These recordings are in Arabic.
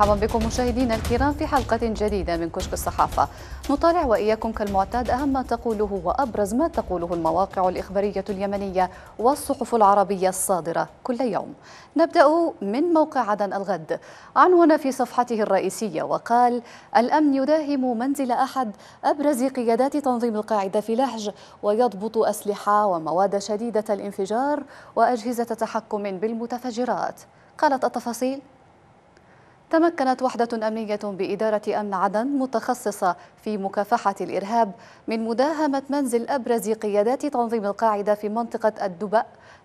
مرحبا بكم مشاهدينا الكرام في حلقة جديدة من كشك الصحافة نطالع وإياكم كالمعتاد أهم ما تقوله وأبرز ما تقوله المواقع الإخبارية اليمنية والصحف العربية الصادرة كل يوم نبدأ من موقع عدن الغد عنون في صفحته الرئيسية وقال الأمن يداهم منزل أحد أبرز قيادات تنظيم القاعدة في لحج ويضبط أسلحة ومواد شديدة الانفجار وأجهزة تحكم بالمتفجرات قالت التفاصيل تمكنت وحدة أمنية بإدارة أمن عدن متخصصة في مكافحة الإرهاب من مداهمة منزل أبرز قيادات تنظيم القاعدة في منطقة الدبأ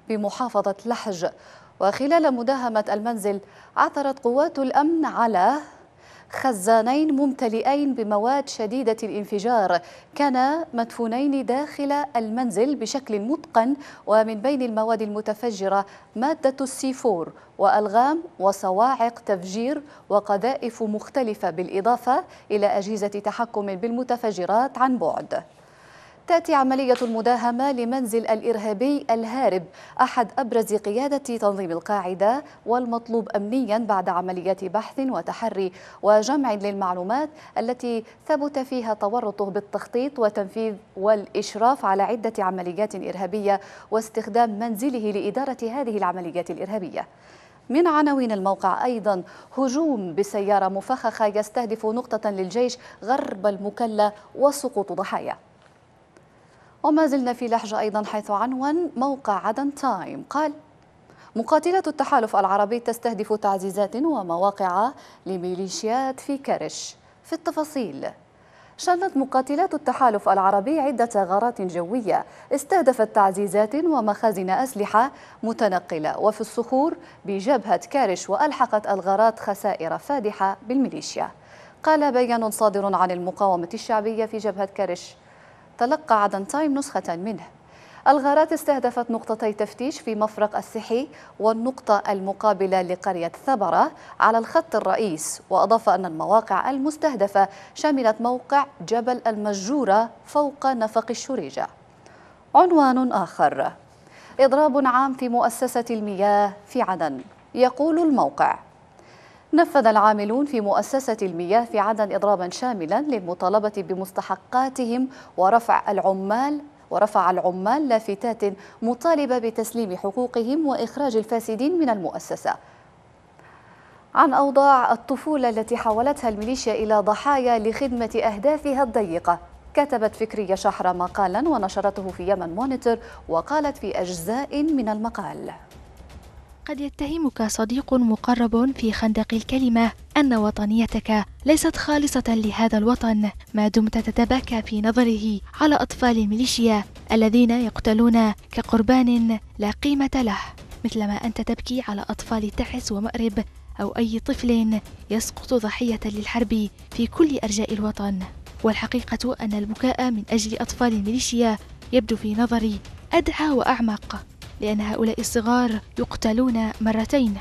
بمحافظة لحج وخلال مداهمة المنزل عثرت قوات الأمن على خزانين ممتلئين بمواد شديدة الانفجار كانا مدفونين داخل المنزل بشكل متقن ومن بين المواد المتفجرة مادة السيفور وألغام وصواعق تفجير وقذائف مختلفة بالإضافة إلى أجهزة تحكم بالمتفجرات عن بعد تأتي عملية المداهمة لمنزل الإرهابي الهارب أحد أبرز قيادة تنظيم القاعدة والمطلوب أمنيا بعد عمليات بحث وتحري وجمع للمعلومات التي ثبت فيها تورطه بالتخطيط وتنفيذ والإشراف على عدة عمليات إرهابية واستخدام منزله لإدارة هذه العمليات الإرهابية من عناوين الموقع أيضا هجوم بسيارة مفخخة يستهدف نقطة للجيش غرب المكلا وسقوط ضحايا وما زلنا في لحجة أيضا حيث عنون موقع عدن تايم قال مقاتلة التحالف العربي تستهدف تعزيزات ومواقع لميليشيات في كرش في التفاصيل شنت مقاتلات التحالف العربي عدة غارات جوية استهدفت تعزيزات ومخازن أسلحة متنقلة وفي الصخور بجبهة كارش وألحقت الغارات خسائر فادحة بالميليشيا قال بيان صادر عن المقاومة الشعبية في جبهة كارش تلقى عدن تايم نسخة منه الغارات استهدفت نقطتي تفتيش في مفرق السحي والنقطة المقابلة لقرية ثبرة على الخط الرئيس وأضاف أن المواقع المستهدفة شملت موقع جبل المجورة فوق نفق الشريجة عنوان آخر إضراب عام في مؤسسة المياه في عدن يقول الموقع نفذ العاملون في مؤسسة المياه في عدن إضرابا شاملا للمطالبة بمستحقاتهم ورفع العمال ورفع العمال لافتات مطالبة بتسليم حقوقهم وإخراج الفاسدين من المؤسسة عن أوضاع الطفولة التي حولتها الميليشيا إلى ضحايا لخدمة أهدافها الضيقة كتبت فكرية شحرة مقالا ونشرته في يمن مونيتور وقالت في أجزاء من المقال قد يتهمك صديق مقرب في خندق الكلمة أن وطنيتك ليست خالصة لهذا الوطن ما دمت تتباكى في نظره على أطفال الميليشيا الذين يقتلون كقربان لا قيمة له مثلما أنت تبكي على أطفال تحس ومأرب أو أي طفل يسقط ضحية للحرب في كل أرجاء الوطن والحقيقة أن البكاء من أجل أطفال الميليشيا يبدو في نظري أدعى وأعمق لأن هؤلاء الصغار يقتلون مرتين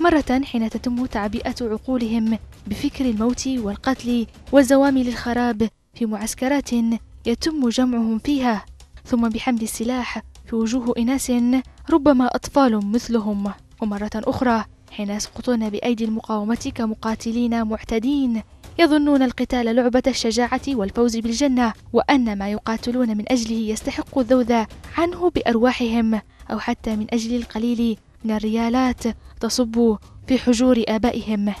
مرة حين تتم تعبئة عقولهم بفكر الموت والقتل وزوامل الخراب في معسكرات يتم جمعهم فيها ثم بحمل السلاح في وجوه إناس ربما أطفال مثلهم ومرة أخرى حين يسقطون بأيدي المقاومة كمقاتلين معتدين يظنون القتال لعبة الشجاعة والفوز بالجنة وأن ما يقاتلون من أجله يستحق الذوذة عنه بأرواحهم أو حتى من أجل القليل من الريالات تصب في حجور آبائهم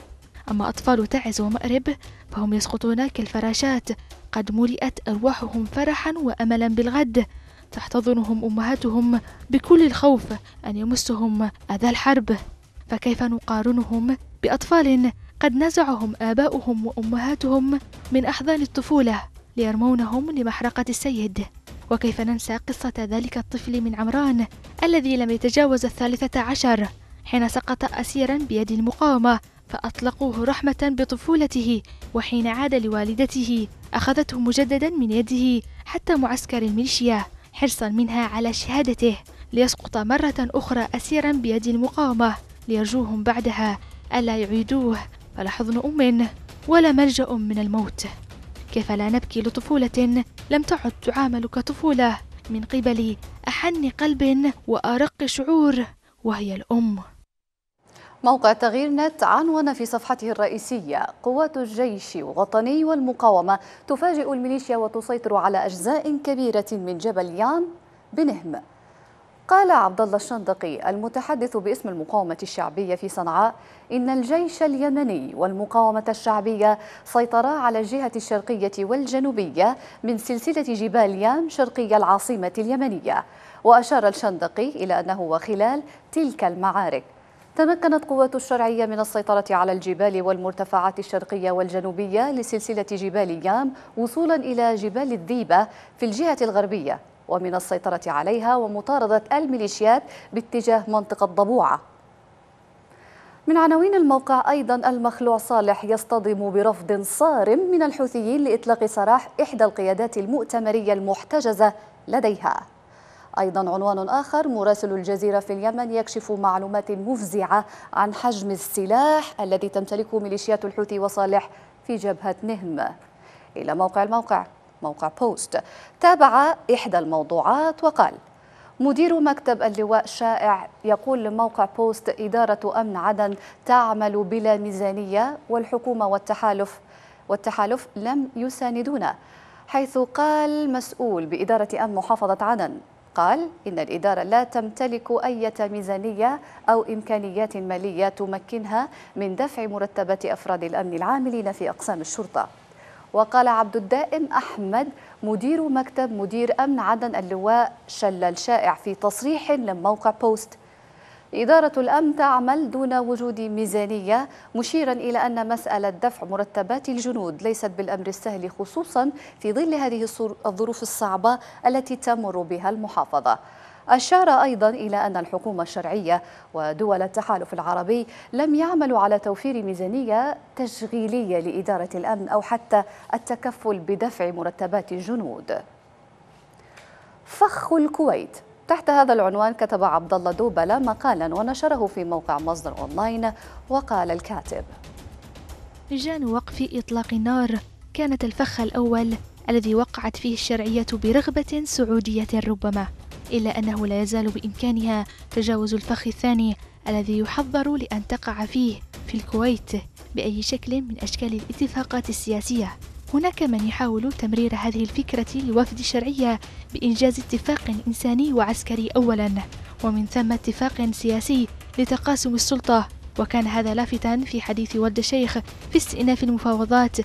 أما أطفال تعز ومأرب فهم يسقطون كالفراشات قد ملئت أرواحهم فرحا وأملا بالغد تحتضنهم أمهاتهم بكل الخوف أن يمسهم أذى الحرب فكيف نقارنهم بأطفال قد نزعهم آباؤهم وأمهاتهم من أحضان الطفولة ليرمونهم لمحرقة السيد وكيف ننسى قصة ذلك الطفل من عمران الذي لم يتجاوز الثالثة عشر حين سقط أسيرا بيد المقاومة فأطلقوه رحمة بطفولته وحين عاد لوالدته أخذته مجددا من يده حتى معسكر الميليشيا حرصا منها على شهادته ليسقط مرة أخرى أسيرا بيد المقاومة ليرجوهم بعدها ألا يعيدوه فلا حضن أم ولا ملجأ من الموت كيف لا نبكي لطفولة لم تعد تعامل كطفولة من قبل أحن قلب وأرق شعور وهي الأم موقع تغيير نت عنون في صفحته الرئيسية قوات الجيش الوطني والمقاومة تفاجئ الميليشيا وتسيطر على أجزاء كبيرة من جبل يان بنهم قال عبد الله الشندقي المتحدث باسم المقاومة الشعبية في صنعاء إن الجيش اليمني والمقاومة الشعبية سيطرا على الجهة الشرقية والجنوبية من سلسلة جبال يام شرقي العاصمة اليمنية وأشار الشندقي إلى أنه وخلال تلك المعارك تمكنت قوات الشرعية من السيطرة على الجبال والمرتفعات الشرقية والجنوبية لسلسلة جبال يام وصولا إلى جبال الديبة في الجهة الغربية ومن السيطرة عليها ومطاردة الميليشيات باتجاه منطقة ضبوعة من عناوين الموقع أيضا المخلوع صالح يصطدم برفض صارم من الحوثيين لإطلاق سراح إحدى القيادات المؤتمرية المحتجزة لديها أيضا عنوان آخر مراسل الجزيرة في اليمن يكشف معلومات مفزعة عن حجم السلاح الذي تمتلكه ميليشيات الحوثي وصالح في جبهة نهم إلى موقع الموقع موقع بوست تابع إحدى الموضوعات وقال مدير مكتب اللواء شائع يقول لموقع بوست إدارة أمن عدن تعمل بلا ميزانية والحكومة والتحالف والتحالف لم يساندونا حيث قال مسؤول بإدارة أمن محافظة عدن قال إن الإدارة لا تمتلك أي ميزانية أو إمكانيات مالية تمكنها من دفع مرتبات أفراد الأمن العاملين في أقسام الشرطة وقال عبد الدائم أحمد مدير مكتب مدير أمن عدن اللواء شلل شائع في تصريح لموقع بوست إدارة الأمن تعمل دون وجود ميزانية مشيرا إلى أن مسألة دفع مرتبات الجنود ليست بالأمر السهل خصوصا في ظل هذه الظروف الصعبة التي تمر بها المحافظة أشار أيضا إلى أن الحكومة الشرعية ودول التحالف العربي لم يعملوا على توفير ميزانية تشغيلية لإدارة الأمن أو حتى التكفل بدفع مرتبات الجنود فخ الكويت تحت هذا العنوان كتب عبد الله دوبلا مقالا ونشره في موقع مصدر اونلاين وقال الكاتب لجان وقف اطلاق النار كانت الفخ الاول الذي وقعت فيه الشرعيه برغبه سعوديه ربما إلا أنه لا يزال بإمكانها تجاوز الفخ الثاني الذي يحظر لأن تقع فيه في الكويت بأي شكل من أشكال الاتفاقات السياسية هناك من يحاول تمرير هذه الفكرة لوفد الشرعية بإنجاز اتفاق إنساني وعسكري أولا ومن ثم اتفاق سياسي لتقاسم السلطة وكان هذا لافتا في حديث ولد الشيخ في استئناف المفاوضات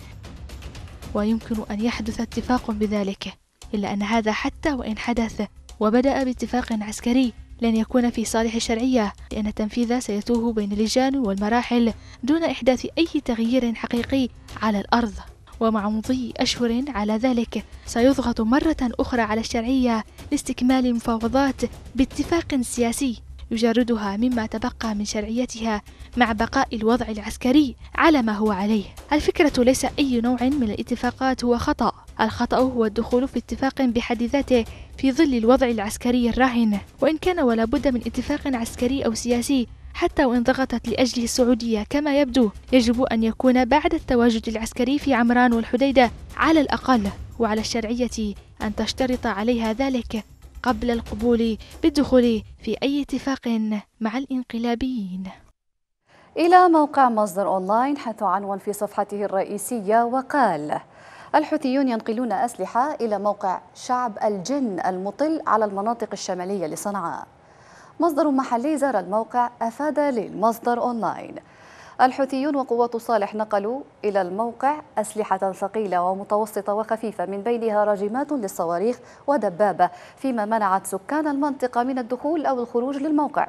ويمكن أن يحدث اتفاق بذلك إلا أن هذا حتى وإن حدث وبدأ باتفاق عسكري لن يكون في صالح الشرعية لأن التنفيذ سيتوه بين اللجان والمراحل دون إحداث أي تغيير حقيقي على الأرض ومع مضي أشهر على ذلك سيضغط مرة أخرى على الشرعية لاستكمال المفاوضات باتفاق سياسي يجردها مما تبقى من شرعيتها مع بقاء الوضع العسكري على ما هو عليه الفكرة ليس أي نوع من الاتفاقات هو خطأ الخطأ هو الدخول في اتفاق بحد ذاته في ظل الوضع العسكري الراهن وإن كان ولا بد من اتفاق عسكري أو سياسي حتى وإن ضغطت لأجله السعودية كما يبدو يجب أن يكون بعد التواجد العسكري في عمران والحديدة على الأقل وعلى الشرعية أن تشترط عليها ذلك قبل القبول بالدخول في أي اتفاق مع الانقلابيين إلى موقع مصدر أونلاين حيث عنوان في صفحته الرئيسية وقال الحوثيون ينقلون أسلحة إلى موقع شعب الجن المطل على المناطق الشمالية لصنعاء مصدر محلي زار الموقع أفاد للمصدر أونلاين الحوثيون وقوات صالح نقلوا إلى الموقع أسلحة ثقيلة ومتوسطة وخفيفة من بينها راجمات للصواريخ ودبابة فيما منعت سكان المنطقة من الدخول أو الخروج للموقع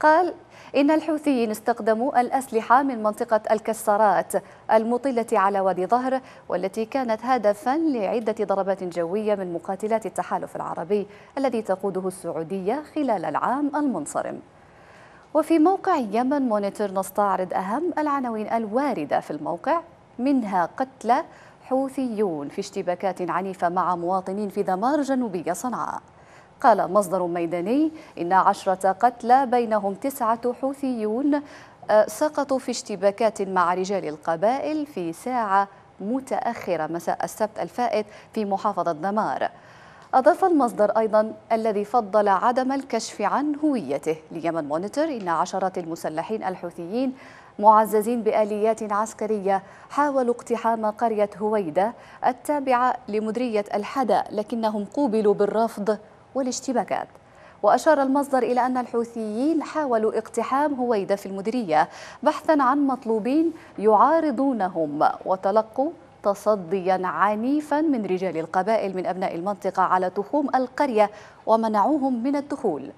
قال إن الحوثيين استخدموا الأسلحة من منطقة الكسارات المطلة على وادي ظهر والتي كانت هدفا لعدة ضربات جوية من مقاتلات التحالف العربي الذي تقوده السعودية خلال العام المنصرم وفي موقع يمن مونيتور نستعرض أهم العناوين الواردة في الموقع منها قتلى حوثيون في اشتباكات عنيفة مع مواطنين في دمار جنوبية صنعاء قال مصدر ميداني إن عشرة قتلى بينهم تسعة حوثيون آه، سقطوا في اشتباكات مع رجال القبائل في ساعة متأخرة مساء السبت الفائت في محافظة دمار أضاف المصدر أيضا الذي فضل عدم الكشف عن هويته ليمن مونيتور إن عشرات المسلحين الحوثيين معززين بآليات عسكرية حاولوا اقتحام قرية هويدة التابعة لمديرية الحدا لكنهم قوبلوا بالرفض والاشتباكات وأشار المصدر إلى أن الحوثيين حاولوا اقتحام هويدة في المديرية بحثا عن مطلوبين يعارضونهم وتلقوا تصديا عنيفا من رجال القبائل من أبناء المنطقة على تخوم القرية ومنعوهم من الدخول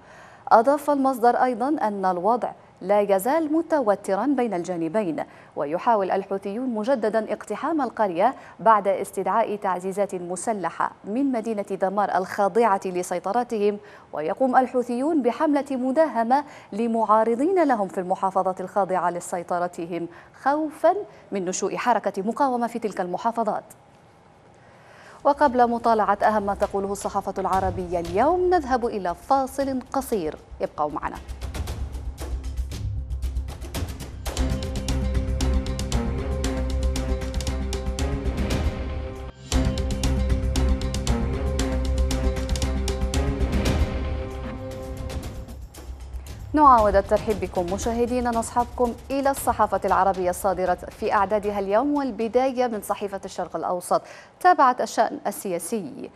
أضاف المصدر أيضا أن الوضع لا يزال متوترا بين الجانبين ويحاول الحوثيون مجددا اقتحام القرية بعد استدعاء تعزيزات مسلحة من مدينة دمار الخاضعة لسيطرتهم ويقوم الحوثيون بحملة مداهمة لمعارضين لهم في المحافظات الخاضعة لسيطرتهم خوفا من نشوء حركة مقاومة في تلك المحافظات وقبل مطالعة أهم ما تقوله الصحافة العربية اليوم نذهب إلى فاصل قصير ابقوا معنا نعاود الترحيب بكم مشاهدينا نصحبكم إلى الصحافة العربية الصادرة في أعدادها اليوم والبداية من صحيفة الشرق الأوسط تابعت الشأن السياسي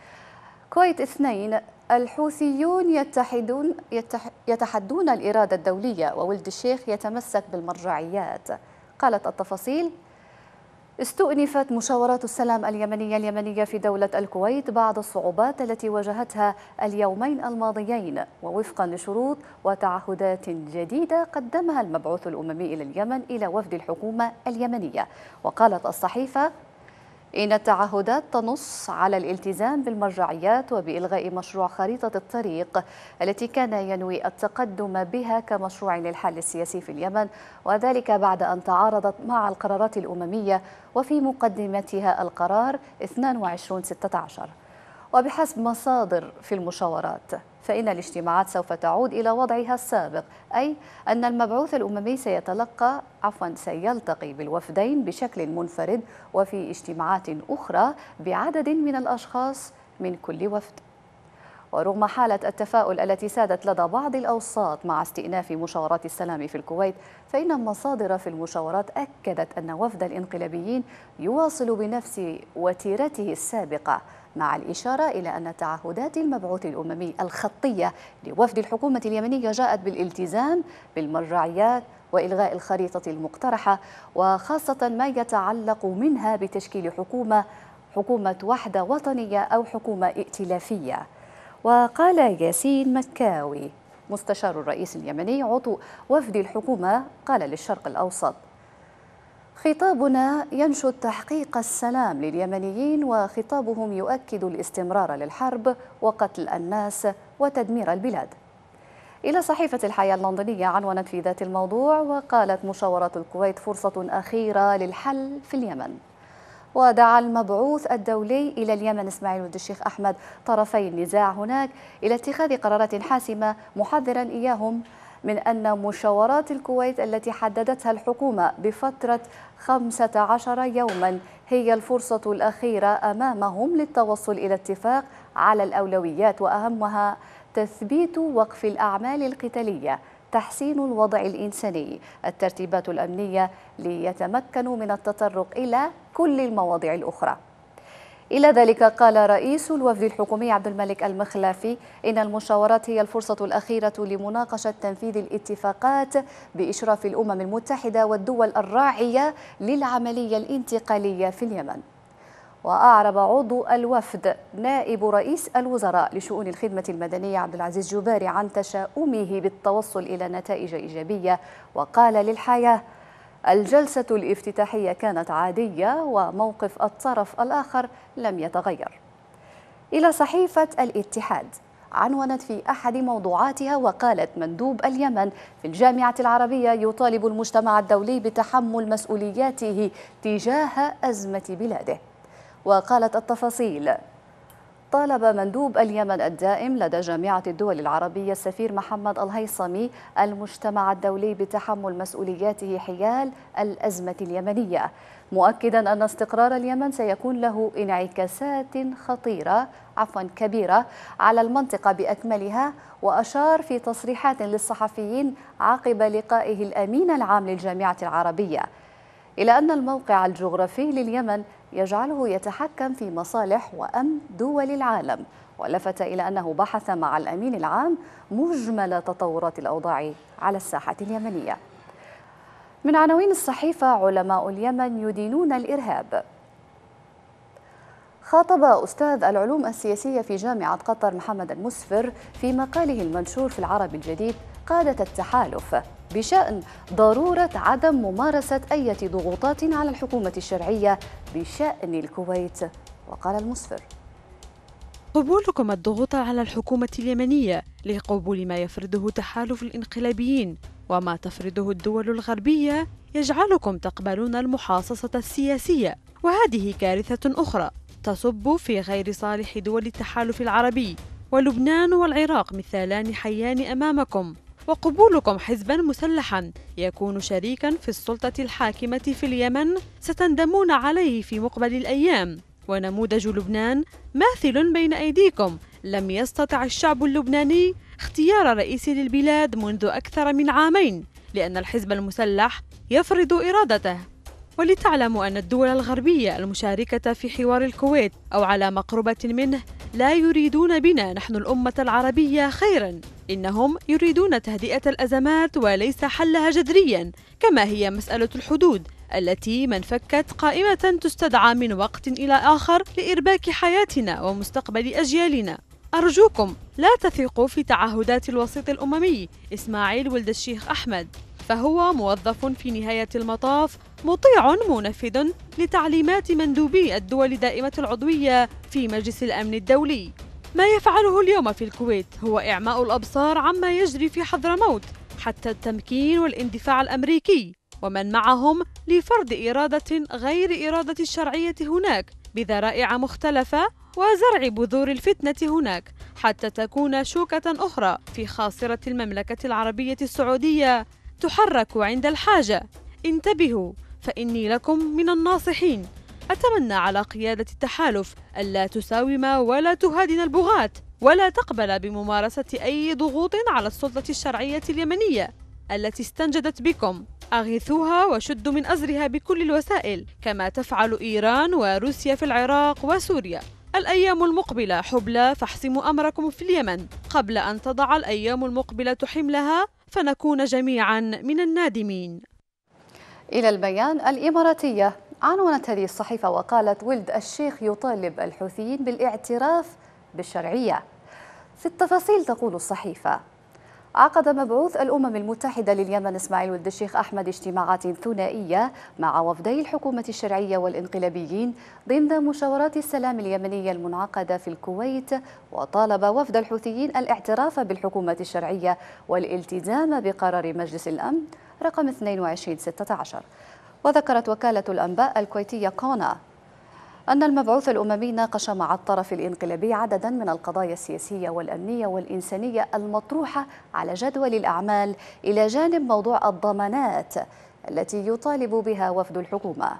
كويت اثنين الحوثيون يتحدون يتح يتحدون الإرادة الدولية وولد الشيخ يتمسك بالمرجعيات قالت التفاصيل استؤنفت مشاورات السلام اليمنية اليمنية في دولة الكويت بعد الصعوبات التي واجهتها اليومين الماضيين ووفقا لشروط وتعهدات جديدة قدمها المبعوث الأممي إلى اليمن إلى وفد الحكومة اليمنية وقالت الصحيفة إن التعهدات تنص على الالتزام بالمرجعيات وبإلغاء مشروع خريطة الطريق التي كان ينوي التقدم بها كمشروع للحل السياسي في اليمن وذلك بعد أن تعارضت مع القرارات الأممية وفي مقدمتها القرار 2216 وبحسب مصادر في المشاورات فإن الاجتماعات سوف تعود إلى وضعها السابق أي أن المبعوث الأممي سيتلقى عفوا سيلتقي بالوفدين بشكل منفرد وفي اجتماعات أخرى بعدد من الأشخاص من كل وفد ورغم حالة التفاؤل التي سادت لدى بعض الأوساط مع استئناف مشاورات السلام في الكويت فإن المصادر في المشاورات أكدت أن وفد الإنقلابيين يواصل بنفس وتيرته السابقة مع الإشارة إلى أن تعهدات المبعوث الأممي الخطية لوفد الحكومة اليمنية جاءت بالالتزام بالمرجعيات وإلغاء الخريطة المقترحة وخاصة ما يتعلق منها بتشكيل حكومة حكومة وحدة وطنية أو حكومة ائتلافية وقال ياسين مكاوي مستشار الرئيس اليمني عضو وفد الحكومة قال للشرق الأوسط خطابنا ينشد تحقيق السلام لليمنيين وخطابهم يؤكد الاستمرار للحرب وقتل الناس وتدمير البلاد إلى صحيفة الحياة اللندنية عنونت في ذات الموضوع وقالت مشاورة الكويت فرصة أخيرة للحل في اليمن ودعا المبعوث الدولي إلى اليمن إسماعيل ود الشيخ أحمد طرفي النزاع هناك إلى اتخاذ قرارات حاسمة محذرا إياهم من أن مشاورات الكويت التي حددتها الحكومة بفترة 15 يوما هي الفرصة الأخيرة أمامهم للتوصل إلى اتفاق على الأولويات وأهمها تثبيت وقف الأعمال القتالية تحسين الوضع الإنساني الترتيبات الأمنية ليتمكنوا من التطرق إلى كل المواضيع الأخرى إلى ذلك قال رئيس الوفد الحكومي عبد الملك المخلافي إن المشاورات هي الفرصة الأخيرة لمناقشة تنفيذ الاتفاقات بإشراف الأمم المتحدة والدول الراعية للعملية الانتقالية في اليمن وأعرب عضو الوفد نائب رئيس الوزراء لشؤون الخدمة المدنية عبد العزيز جباري عن تشاؤمه بالتوصل إلى نتائج إيجابية وقال للحياة الجلسة الافتتاحية كانت عادية وموقف الطرف الآخر لم يتغير إلى صحيفة الاتحاد عنونت في أحد موضوعاتها وقالت مندوب اليمن في الجامعة العربية يطالب المجتمع الدولي بتحمل مسؤولياته تجاه أزمة بلاده وقالت التفاصيل طالب مندوب اليمن الدائم لدى جامعة الدول العربية السفير محمد الهيصمي المجتمع الدولي بتحمل مسؤولياته حيال الأزمة اليمنية مؤكدا أن استقرار اليمن سيكون له انعكاسات خطيرة عفوا كبيرة على المنطقة بأكملها وأشار في تصريحات للصحفيين عقب لقائه الأمين العام للجامعة العربية إلى أن الموقع الجغرافي لليمن يجعله يتحكم في مصالح وأمن دول العالم ولفت إلى أنه بحث مع الأمين العام مجمل تطورات الأوضاع على الساحة اليمنية من عناوين الصحيفة علماء اليمن يدينون الإرهاب خاطب أستاذ العلوم السياسية في جامعة قطر محمد المسفر في مقاله المنشور في العرب الجديد قادة التحالف بشأن ضرورة عدم ممارسة أي ضغوطات على الحكومة الشرعية بشأن الكويت وقال المسفر قبولكم الضغوط على الحكومة اليمنية لقبول ما يفرضه تحالف الانقلابيين وما تفرضه الدول الغربية يجعلكم تقبلون المحاصصة السياسية وهذه كارثة أخرى تصب في غير صالح دول التحالف العربي ولبنان والعراق مثالان حيان أمامكم وقبولكم حزبا مسلحا يكون شريكا في السلطة الحاكمة في اليمن ستندمون عليه في مقبل الأيام ونموذج لبنان ماثل بين أيديكم لم يستطع الشعب اللبناني اختيار رئيس للبلاد منذ أكثر من عامين لأن الحزب المسلح يفرض إرادته ولتعلموا أن الدول الغربية المشاركة في حوار الكويت أو على مقربة منه لا يريدون بنا نحن الأمة العربية خيراً إنهم يريدون تهدئة الأزمات وليس حلها جذريا كما هي مسألة الحدود التي من فكت قائمة تستدعى من وقت إلى آخر لإرباك حياتنا ومستقبل أجيالنا أرجوكم لا تثقوا في تعهدات الوسيط الأممي إسماعيل ولد الشيخ أحمد فهو موظف في نهاية المطاف مطيع منفذ لتعليمات مندوبي الدول دائمة العضوية في مجلس الأمن الدولي ما يفعله اليوم في الكويت هو إعماء الأبصار عما يجري في حضرموت حتى التمكين والاندفاع الأمريكي ومن معهم لفرض إرادة غير إرادة الشرعية هناك بذرائع مختلفة وزرع بذور الفتنة هناك حتى تكون شوكة أخرى في خاصرة المملكة العربية السعودية تحرك عند الحاجة انتبهوا فإني لكم من الناصحين أتمنى على قيادة التحالف ألا تساوم ولا تهادن البغاة ولا تقبل بممارسة أي ضغوط على السلطة الشرعية اليمنية التي استنجدت بكم أغيثوها وشدوا من أزرها بكل الوسائل كما تفعل إيران وروسيا في العراق وسوريا الأيام المقبلة حبلى فاحسموا أمركم في اليمن قبل أن تضع الأيام المقبلة حملها فنكون جميعا من النادمين إلى البيان الإماراتية عنونت هذه الصحيفة وقالت ولد الشيخ يطالب الحوثيين بالاعتراف بالشرعية في التفاصيل تقول الصحيفة عقد مبعوث الأمم المتحدة لليمن إسماعيل ولد الشيخ أحمد اجتماعات ثنائية مع وفدي الحكومة الشرعية والإنقلابيين ضمن مشاورات السلام اليمنية المنعقدة في الكويت وطالب وفد الحوثيين الاعتراف بالحكومة الشرعية والالتزام بقرار مجلس الأمن رقم 2216 وذكرت وكالة الأنباء الكويتية كونا أن المبعوث الأممي ناقش مع الطرف الإنقلابي عددا من القضايا السياسية والأمنية والإنسانية المطروحة على جدول الأعمال إلى جانب موضوع الضمانات التي يطالب بها وفد الحكومة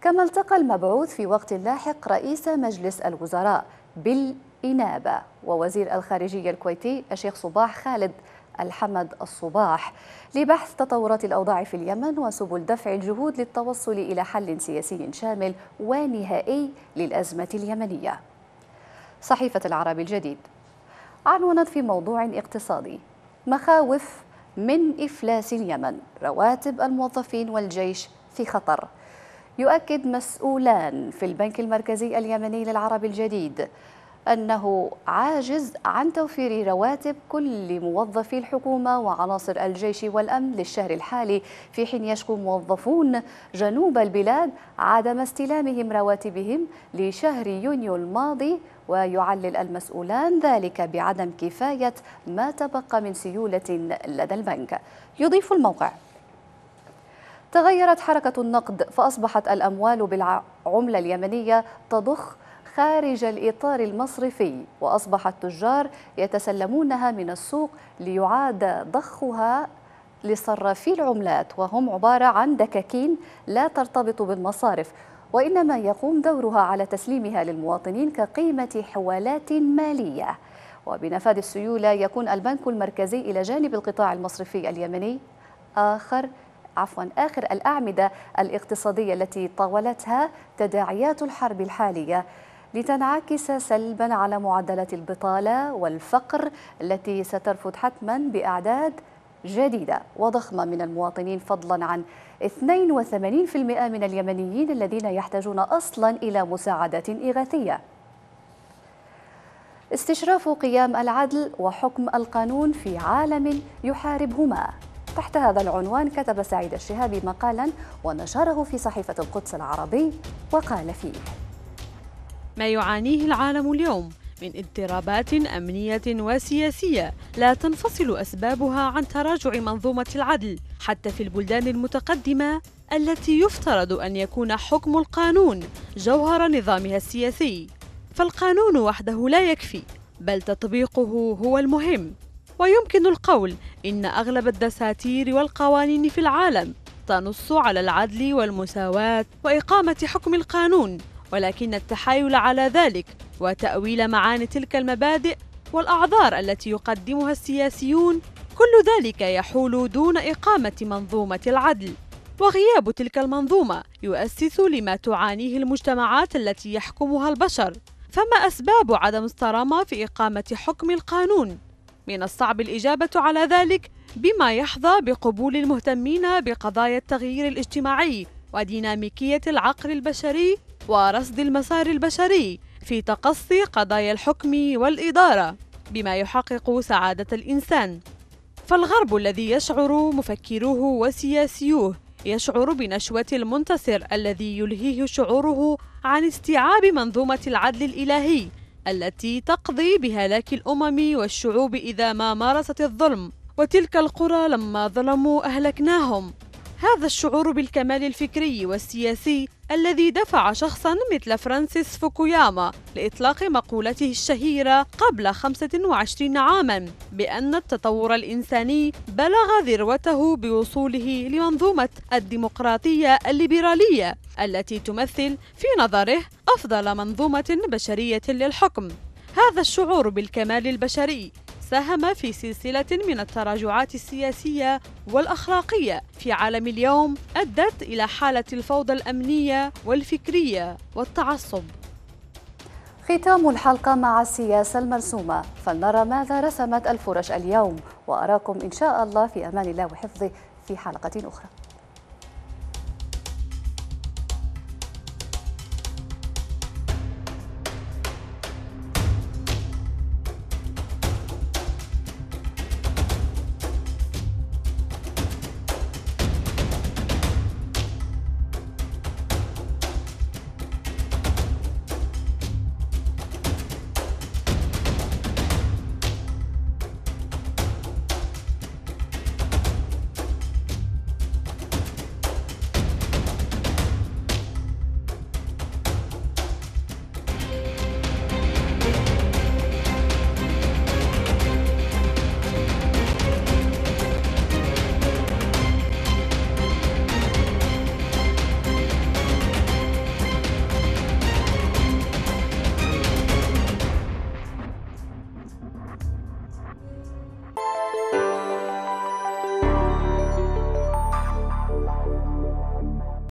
كما التقى المبعوث في وقت لاحق رئيس مجلس الوزراء بالإنابة ووزير الخارجية الكويتي الشيخ صباح خالد الحمد الصباح لبحث تطورات الأوضاع في اليمن وسبل دفع الجهود للتوصل إلى حل سياسي شامل ونهائي للأزمة اليمنية صحيفة العرب الجديد عنونت في موضوع اقتصادي مخاوف من إفلاس اليمن رواتب الموظفين والجيش في خطر يؤكد مسؤولان في البنك المركزي اليمني للعرب الجديد أنه عاجز عن توفير رواتب كل موظفي الحكومة وعناصر الجيش والأمن للشهر الحالي في حين يشكو موظفون جنوب البلاد عدم استلامهم رواتبهم لشهر يونيو الماضي ويعلل المسؤولان ذلك بعدم كفاية ما تبقى من سيولة لدى البنك يضيف الموقع تغيرت حركة النقد فأصبحت الأموال بالعملة اليمنية تضخ خارج الإطار المصرفي وأصبح التجار يتسلمونها من السوق ليعاد ضخها لصرافي العملات وهم عبارة عن دكاكين لا ترتبط بالمصارف وإنما يقوم دورها على تسليمها للمواطنين كقيمة حوالات مالية وبنفاذ السيولة يكون البنك المركزي إلى جانب القطاع المصرفي اليمني آخر عفوا آخر الأعمدة الاقتصادية التي طاولتها تداعيات الحرب الحالية لتنعكس سلبا على معدلات البطالة والفقر التي سترفض حتما بأعداد جديدة وضخمة من المواطنين فضلا عن 82% من اليمنيين الذين يحتاجون أصلا إلى مساعدة إغاثية استشراف قيام العدل وحكم القانون في عالم يحاربهما تحت هذا العنوان كتب سعيد الشهابي مقالا ونشره في صحيفة القدس العربي وقال فيه ما يعانيه العالم اليوم من اضطرابات امنيه وسياسيه لا تنفصل اسبابها عن تراجع منظومه العدل حتى في البلدان المتقدمه التي يفترض ان يكون حكم القانون جوهر نظامها السياسي فالقانون وحده لا يكفي بل تطبيقه هو المهم ويمكن القول ان اغلب الدساتير والقوانين في العالم تنص على العدل والمساواه واقامه حكم القانون ولكن التحايل على ذلك وتأويل معاني تلك المبادئ والأعذار التي يقدمها السياسيون كل ذلك يحول دون إقامة منظومة العدل وغياب تلك المنظومة يؤسس لما تعانيه المجتمعات التي يحكمها البشر فما أسباب عدم الصرامة في إقامة حكم القانون؟ من الصعب الإجابة على ذلك بما يحظى بقبول المهتمين بقضايا التغيير الاجتماعي وديناميكية العقل البشري ورصد المسار البشري في تقصي قضايا الحكم والإدارة بما يحقق سعادة الإنسان فالغرب الذي يشعر مفكروه وسياسيوه يشعر بنشوة المنتصر الذي يلهيه شعوره عن استيعاب منظومة العدل الإلهي التي تقضي بهلاك الأمم والشعوب إذا ما مارست الظلم وتلك القرى لما ظلموا أهلكناهم هذا الشعور بالكمال الفكري والسياسي الذي دفع شخصا مثل فرانسيس فوكوياما لإطلاق مقولته الشهيرة قبل 25 عاما بأن التطور الإنساني بلغ ذروته بوصوله لمنظومة الديمقراطية الليبرالية التي تمثل في نظره أفضل منظومة بشرية للحكم هذا الشعور بالكمال البشري ساهم في سلسلة من التراجعات السياسية والأخلاقية في عالم اليوم أدت إلى حالة الفوضى الأمنية والفكرية والتعصب ختام الحلقة مع السياسة المرسومة فلنرى ماذا رسمت الفرش اليوم وأراكم إن شاء الله في أمان الله وحفظه في حلقة أخرى